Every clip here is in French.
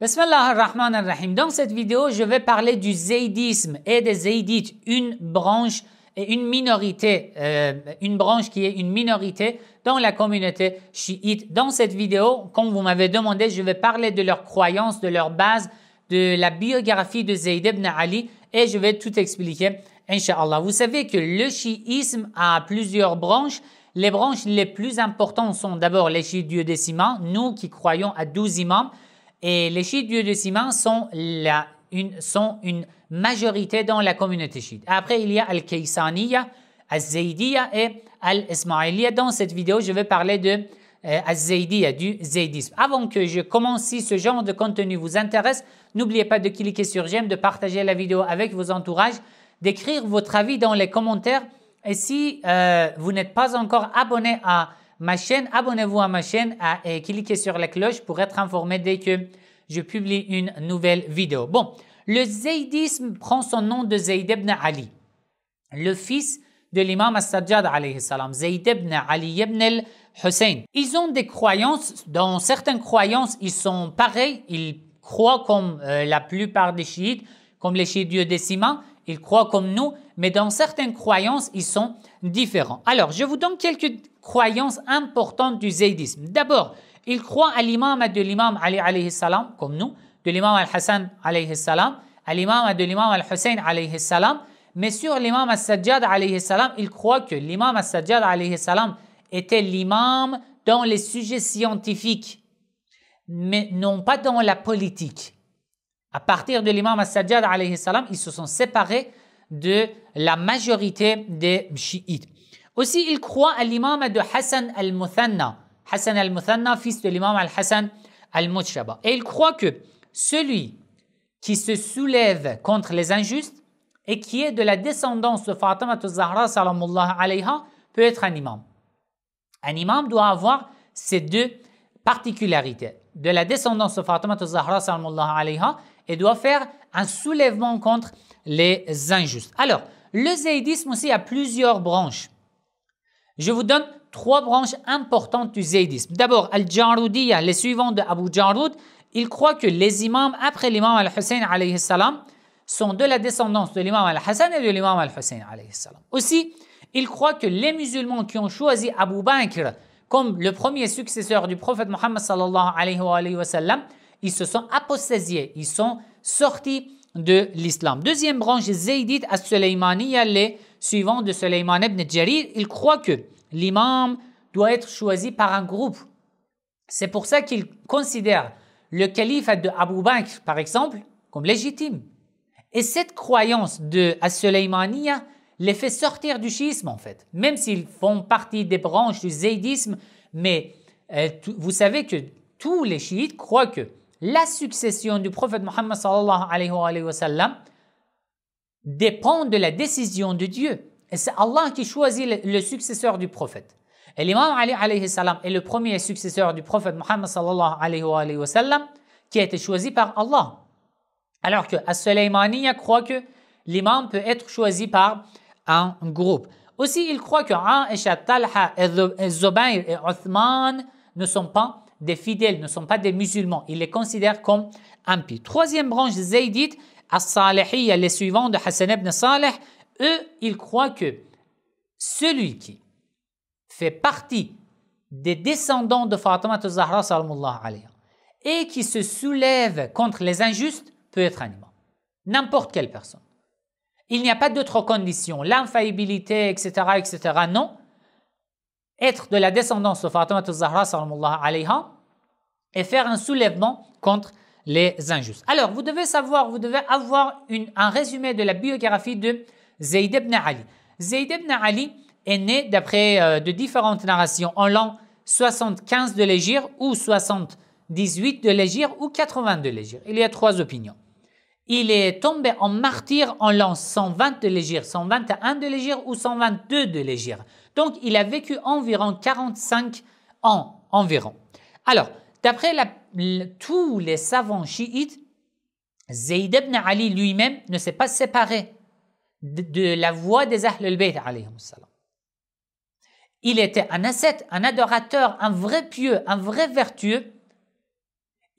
Bismillah ar-Rahman ar-Rahim. Dans cette vidéo, je vais parler du zaydisme et des zaydites, une branche et une minorité, euh, une branche qui est une minorité dans la communauté chiite. Dans cette vidéo, comme vous m'avez demandé, je vais parler de leurs croyances, de leur base, de la biographie de Zayd ibn Ali et je vais tout expliquer, Inch'Allah. Vous savez que le chiisme a plusieurs branches. Les branches les plus importantes sont d'abord les chiites duodécimains, nous qui croyons à 12 imams, et les chiites du de sont, une, sont une majorité dans la communauté chiite. Après, il y a Al-Kaysaniya, Al-Zaydiya et Al-Ismailiya. Dans cette vidéo, je vais parler de euh, Al-Zaydiya, du zaydisme. Avant que je commence, si ce genre de contenu vous intéresse, n'oubliez pas de cliquer sur j'aime, de partager la vidéo avec vos entourages, d'écrire votre avis dans les commentaires. Et si euh, vous n'êtes pas encore abonné à ma chaîne. Abonnez-vous à ma chaîne et cliquez sur la cloche pour être informé dès que je publie une nouvelle vidéo. Bon, le zaydisme prend son nom de Zayd ibn Ali, le fils de l'imam As-Sajjad alayhi salam, Zayd ibn Ali ibn al-Hussein. Ils ont des croyances, dans certaines croyances, ils sont pareils, ils croient comme euh, la plupart des chiites, comme les chiites du des ils croient comme nous, mais dans certaines croyances, ils sont différents. Alors, je vous donne quelques croyances importantes du zaydisme. D'abord, il croit à l'imam de l'imam Ali alayhi salam, comme nous, de l'imam al-Hassan alayhi salam, à l'imam de l'imam al-Hussein salam, mais sur l'imam al-Sajjad alayhi salam, il croit que l'imam al-Sajjad alayhi salam était l'imam dans les sujets scientifiques, mais non pas dans la politique. À partir de l'imam al-Sajjad alayhi salam, ils se sont séparés de la majorité des chiites. Aussi, il croit à l'imam de Hassan al-Muthanna, Hassan al-Muthanna, fils de l'imam al-Hassan al-Mutshaba. Et il croit que celui qui se soulève contre les injustes et qui est de la descendance de Fatima al-Zahra, alayha, peut être un imam. Un imam doit avoir ces deux particularités. De la descendance de Fatima al-Zahra, alayha, et doit faire un soulèvement contre les injustes. Alors, le zaydisme aussi a plusieurs branches. Je vous donne trois branches importantes du zaydisme. D'abord, al janroudiya les suivants de Abu Jaroud, ils croient que les imams, après l'imam Al-Hussein sont de la descendance de l'imam Al-Hassan et de l'imam Al-Hussein Aussi, ils croient que les musulmans qui ont choisi Abu Bakr comme le premier successeur du prophète Mohammed sallallahu alayhi wa sallam, ils se sont apostasiés, ils sont sorti de l'islam. Deuxième branche zaydite as Suleymaniya, les suivants de Suleiman ibn Jarir, ils croient que l'imam doit être choisi par un groupe. C'est pour ça qu'ils considèrent le calife de Abu Bakr, par exemple, comme légitime. Et cette croyance de Suleymaniya les fait sortir du chiisme, en fait. Même s'ils font partie des branches du zaydisme, mais euh, vous savez que tous les chiites croient que la succession du prophète Mohammed sallallahu alayhi wa sallam dépend de la décision de Dieu. Et c'est Allah qui choisit le, successeur du prophète. Et l'imam Ali alayhi salam est le premier successeur du prophète Mohammed sallallahu alayhi wa sallam qui a été choisi par Allah. Alors que As-Sulaymaniya croit que l'imam peut être choisi par un groupe. Aussi, il croit que Aisha, Talha, Zubayr et Othman ne sont pas des fidèles, ne sont pas des musulmans. Ils les considèrent comme impies. Troisième branche zaydite, as les suivants de Hassan ibn Saleh, eux, ils croient que celui qui fait partie des descendants de Fatima Zahra et qui se soulève contre les injustes peut être un imam. N'importe quelle personne. Il n'y a pas d'autres conditions, l'infaillibilité, etc., etc. Non, être de la descendance de Fatima al-Zahra et faire un soulèvement contre les injustes. Alors, vous devez savoir, vous devez avoir un résumé de la biographie de Zayd ibn Ali. Zayd ibn Ali est né, d'après euh, de différentes narrations, en l'an 75 de l'Égypte ou 78 de l'Égypte ou 80 de l'Égypte. Il y a trois opinions il est tombé en martyr en l'an 120 de l'Égypte, 121 de l'Égypte ou 122 de l'Égypte. Donc, il a vécu environ 45 ans environ. Alors, d'après tous les savants chiites, Zayd ibn Ali lui-même ne s'est pas séparé de, la voix des Ahl bayt Il était un ascète, un adorateur, un vrai pieux, un vrai vertueux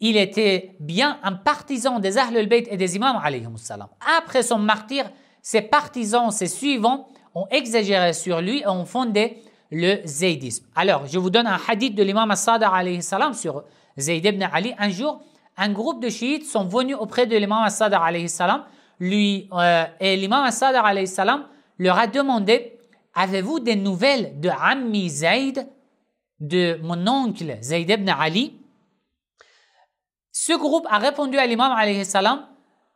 il était bien un partisan des Ahlul Bayt et des imams Après son martyr, ses partisans, ses suivants ont exagéré sur lui et ont fondé le zaydisme. Alors, je vous donne un hadith de l'imam Sadr sur Zayd ibn Ali. Un jour, un groupe de chiites sont venus auprès de l'imam Sadr salam. Lui euh, et l'imam Sadr salam leur a demandé "Avez-vous des nouvelles de Ammi Zayd, de mon oncle Zayd ibn Ali?" Ce groupe a répondu à l'imam alayhi salam,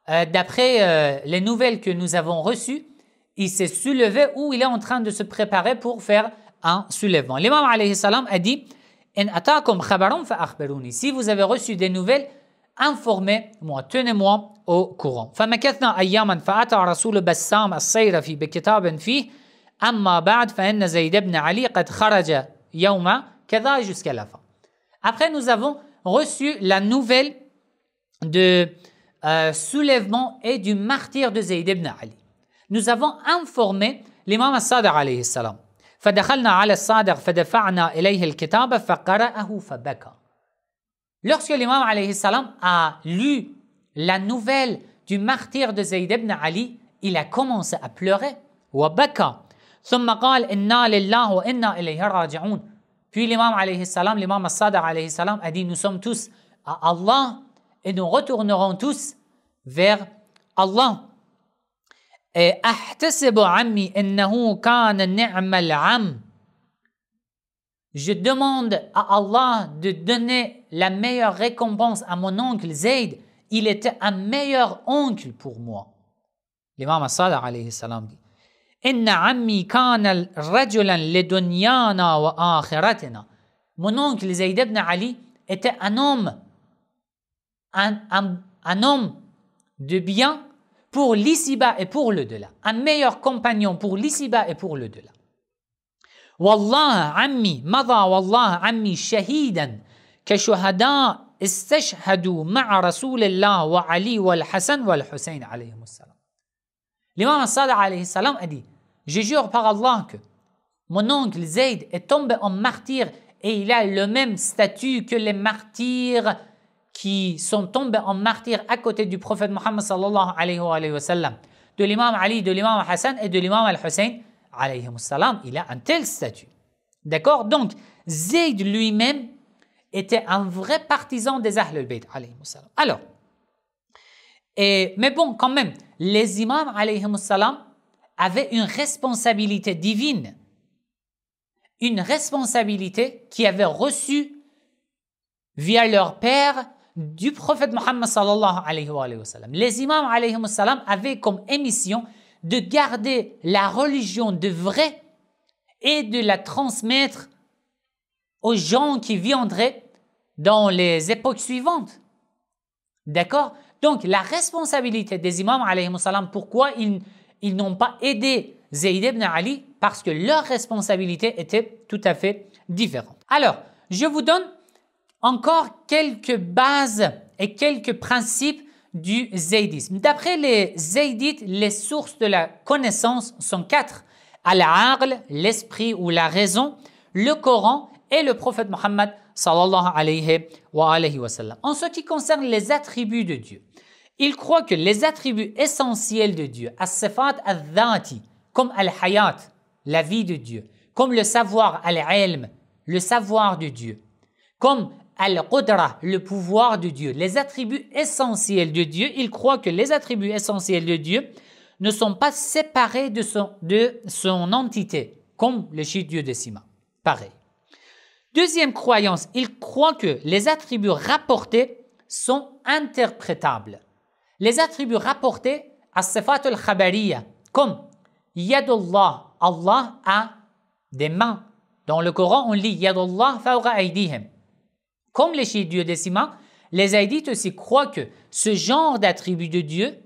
euh, d'après euh, les nouvelles que nous avons reçues, il s'est soulevé ou il est en train de se préparer pour faire un soulèvement. L'imam alayhi salam a dit En Si vous avez reçu des nouvelles, informez-moi, tenez-moi au courant. Après nous avons reçu la nouvelle de euh, soulèvement et du martyr de Zayd ibn Ali. Nous avons informé l'imam al-Sadr alayhi salam. فدخلنا على الصادق فدفعنا إليه الكتاب فقرأه فبكى. Lorsque l'imam alayhi salam a lu la nouvelle du martyr de Zayd ibn Ali, il a commencé à pleurer. وَبَكَى ثم قال إِنَّا لِلَّهُ وَإِنَّا إليه راجعون. Puis l'imam alayhi salam, l'imam al-sadar alayhi salam a dit nous sommes tous à Allah et nous retournerons tous vers Allah. Et Je demande à Allah de donner la meilleure récompense à mon oncle Zayd. Il était un meilleur oncle pour moi. L'imam as alayhi salam dit. إن عمي كان رجلا لدنيانا وآخرتنا منونك لزيد بن علي إتا أنوم أن أن un, un, un homme pour l'ici-bas et pour le-delà. Un meilleur compagnon pour l'ici-bas et pour le-delà. والله عمي مضى والله عمي شهيدا كشهداء استشهدوا مع رسول الله وعلي والحسن والحسين عليهم السلام الإمام الصادق عليه السلام أدي Je jure oh, par Allah que mon oncle Zayd est tombé en martyr et il a le même statut que les martyrs qui sont tombés en martyr à côté du prophète Mohammed sallallahu alayhi wa sallam, de l'imam Ali, de l'imam Hassan et de l'imam Al-Hussein alayhi salam. Il a un tel statut. D'accord Donc, Zayd lui-même était un vrai partisan des Ahlul Bayt alayhi salam. Alors, mais bon, quand même, les imams alayhi salam avait une responsabilité divine, une responsabilité qui avait reçue via leur père du prophète Mohammed sallallahu alayhi wa, Les imams alayhi avaient comme émission de garder la religion de vrai et de la transmettre aux gens qui viendraient dans les époques suivantes. D'accord Donc la responsabilité des imams alayhi pourquoi ils ils n'ont pas aidé Zayd ibn Ali parce que leur responsabilités étaient tout à fait différente. Alors, je vous donne encore quelques bases et quelques principes du zaydisme. D'après les zaydites, les sources de la connaissance sont quatre. Al-Aql, l'esprit ou la raison, le Coran et le prophète Muhammad sallallahu wa En ce qui concerne les attributs de Dieu, il croit que les attributs essentiels de Dieu, as-sifat comme al-hayat, la vie de Dieu, comme le savoir al le savoir de Dieu, comme al le pouvoir de Dieu, les attributs essentiels de Dieu, il croit que les attributs essentiels de Dieu ne sont pas séparés de son, de son entité, comme le chiite Dieu de Sima. Pareil. Deuxième croyance, il croit que les attributs rapportés sont interprétables les attributs rapportés à Sifat al-Khabariya, comme Yadullah, Allah a des mains. Dans le Coran, on lit Yadullah fawqa aidihim ». Comme les chiites Dieu des les haïdites aussi croient que ce genre d'attributs de Dieu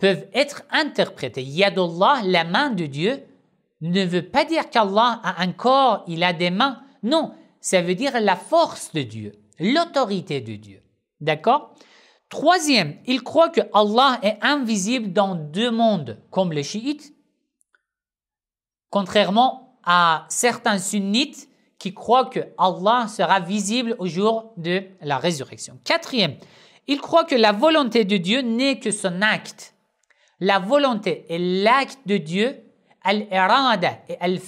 peuvent être interprétés. Yadullah, la main de Dieu, ne veut pas dire qu'Allah a un corps, il a des mains. Non, ça veut dire la force de Dieu, l'autorité de Dieu. D'accord Troisième, il croit que Allah est invisible dans deux mondes, comme les chiites, contrairement à certains sunnites qui croient que Allah sera visible au jour de la résurrection. Quatrième, il croit que la volonté de Dieu n'est que son acte. La volonté et l'acte de Dieu, al-irada et al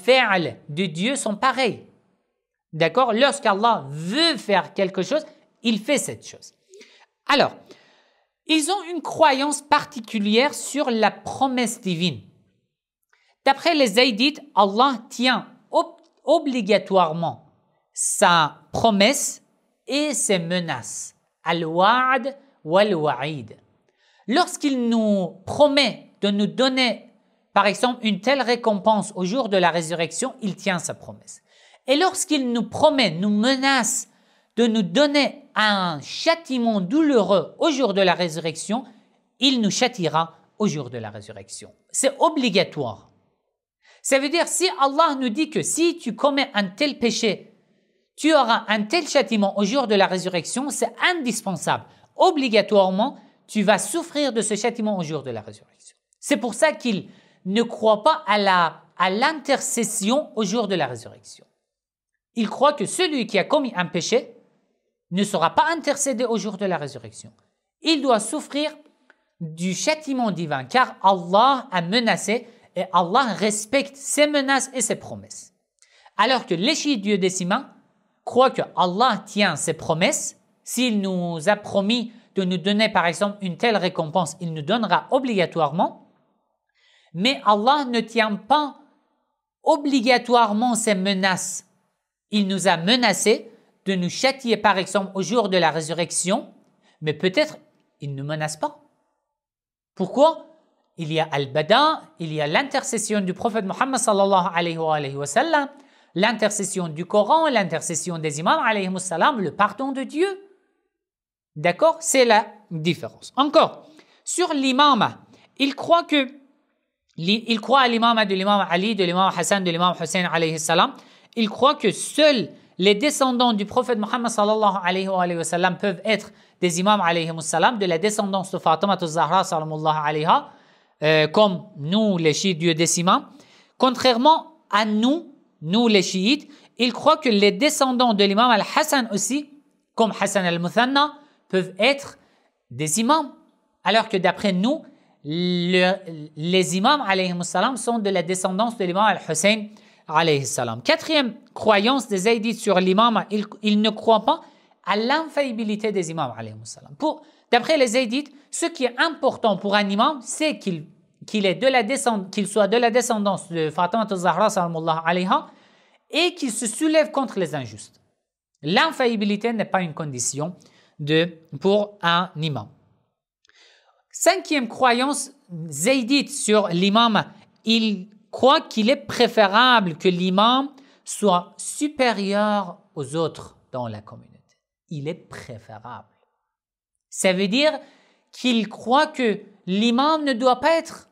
de Dieu sont pareils. D'accord Lorsqu'Allah veut faire quelque chose, il fait cette chose. Alors, ils ont une croyance particulière sur la promesse divine. D'après les Zaydites, Allah tient obligatoirement sa promesse et ses menaces. Al-Wa'ad al waid Lorsqu'il nous promet de nous donner, par exemple, une telle récompense au jour de la résurrection, il tient sa promesse. Et lorsqu'il nous promet, nous menace de nous donner un châtiment douloureux au jour de la résurrection, il nous châtiera au jour de la résurrection. C'est obligatoire. Ça veut dire si Allah nous dit que si tu commets un tel péché, tu auras un tel châtiment au jour de la résurrection, c'est indispensable. Obligatoirement, tu vas souffrir de ce châtiment au jour de la résurrection. C'est pour ça qu'il ne croit pas à la à l'intercession au jour de la résurrection. Il croit que celui qui a commis un péché, ne sera pas intercédé au jour de la résurrection. Il doit souffrir du châtiment divin, car Allah a menacé et Allah respecte ses menaces et ses promesses. Alors que l'échidieux dieu Sima croit que Allah tient ses promesses, s'il nous a promis de nous donner par exemple une telle récompense, il nous donnera obligatoirement, mais Allah ne tient pas obligatoirement ses menaces. Il nous a menacés de nous châtier par exemple au jour de la résurrection, mais peut-être il ne menace pas. Pourquoi Il y a al-bada, il y a l'intercession du prophète Mohammed sallallahu alayhi wa, sallam, l'intercession du Coran, l'intercession des imams alayhi wa le pardon de Dieu. D'accord C'est la différence. Encore, sur l'imam, il croit que il croit à l'imam de l'imam Ali, de l'imam Hassan, de l'imam Hussein alayhi salam. Il croit que seul les descendants du prophète Mohammed sallallahu alayhi wa sallam peuvent être des imams alayhi de la descendance de Fatima Zahra euh, comme nous les chiites des décima. Contrairement à nous, nous les chiites, ils croient que les descendants de l'imam al-Hassan aussi, comme Hassan al-Muthanna, peuvent être des imams. Alors que d'après nous, les imams alayhi sont de la descendance de l'imam al-Hussein alayhi salam. Quatrième croyance des Zaydites sur l'imam, il ne croit pas à l'infaillibilité des imams alayhi salam. Pour, d'après les Zaydites, ce qui est important pour un imam, c'est qu'il est de la qu'il soit de la descendance de Fatima Zahra alayha et qu'il se soulève contre les injustes. L'infaillibilité n'est pas une condition de, pour un imam. Cinquième croyance zaydite sur l'imam, il croit qu'il est préférable que l'imam soit supérieur aux autres dans la communauté. Il est préférable. Ça veut dire qu'il croit que l'imam ne doit pas être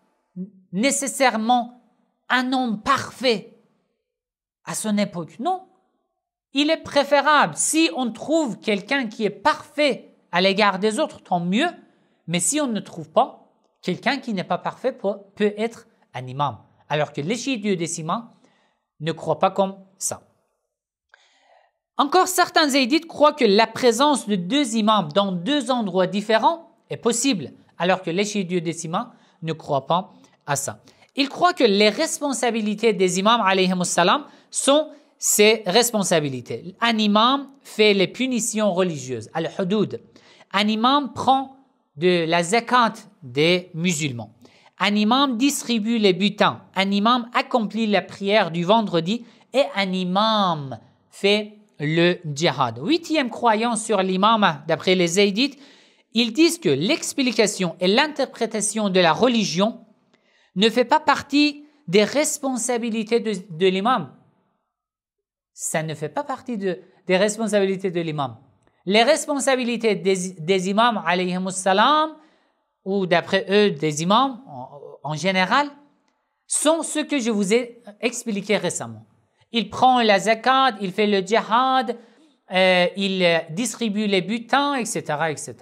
nécessairement un homme parfait à son époque. Non. Il est préférable. Si on trouve quelqu'un qui est parfait à l'égard des autres, tant mieux. Mais si on ne trouve pas, quelqu'un qui n'est pas parfait peut être un imam alors que les des imams ne croit pas comme ça. Encore certains zaydites croient que la présence de deux imams dans deux endroits différents est possible, alors que les des imams ne croit pas à ça. Ils croient que les responsabilités des imams salam, sont ses responsabilités. Un imam fait les punitions religieuses, al-hudud. Un imam prend de la zakat des musulmans. Un imam distribue les butins. Un imam accomplit la prière du vendredi et un imam fait le djihad. Huitième croyance sur l'imam, d'après les Zaydites, ils disent que l'explication et l'interprétation de la religion ne fait pas partie des responsabilités de, l'imam. Ça ne fait pas partie des responsabilités de l'imam. Les responsabilités des, imams, imams, salam, ou d'après eux des imams en, général, sont ceux que je vous ai expliqué récemment. Il prend la zakat, il fait le djihad, euh, il distribue les butins, etc., etc.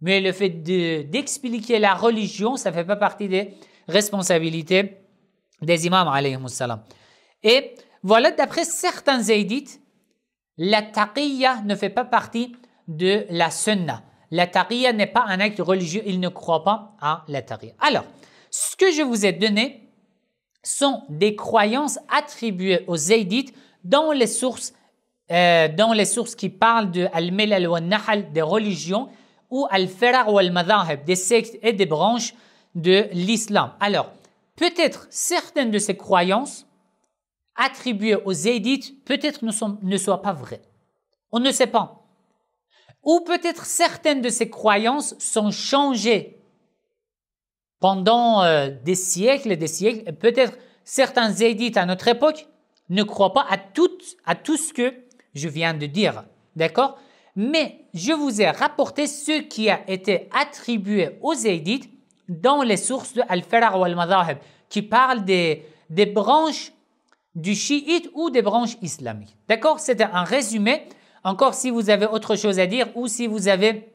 Mais le fait d'expliquer la religion, ça ne fait pas partie des responsabilités des imams, Et voilà, d'après certains zaydites, la taqiyya ne fait pas partie de la sunna. La taqiyya n'est pas un acte religieux, il ne croit pas à la taqiyya. Alors, ce que je vous ai donné sont des croyances attribuées aux Zaydites dans les sources, euh, les sources qui parlent de al-milal wa nahal des religions ou al-farah ou al-madahib des sectes et des branches de l'islam. Alors, peut-être certaines de ces croyances attribuées aux Zaydites peut-être ne, sont, ne soient pas vraies. On ne sait pas ou peut-être certaines de ces croyances sont changées pendant euh, des siècles et des siècles. Peut-être certains zaydites à notre époque ne croient pas à tout, à tout ce que je viens de dire. D'accord Mais je vous ai rapporté ce qui a été attribué aux zaydites dans les sources de Al-Farah ou Al-Madahib qui parlent des, des branches du chiite ou des branches islamiques. D'accord C'était un résumé encore si vous avez autre chose à dire ou si vous avez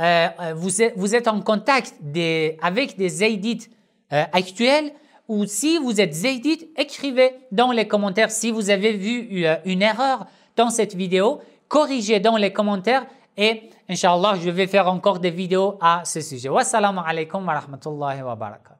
euh, euh, vous, êtes, vous, êtes en contact des, avec des zaydites euh, actuels ou si vous êtes zaydite, écrivez dans les commentaires si vous avez vu une erreur dans cette vidéo, corrigez dans les commentaires et Inch'Allah, je vais faire encore des vidéos à ce sujet. Wassalamu alaikum wa rahmatullahi wa barakatuh.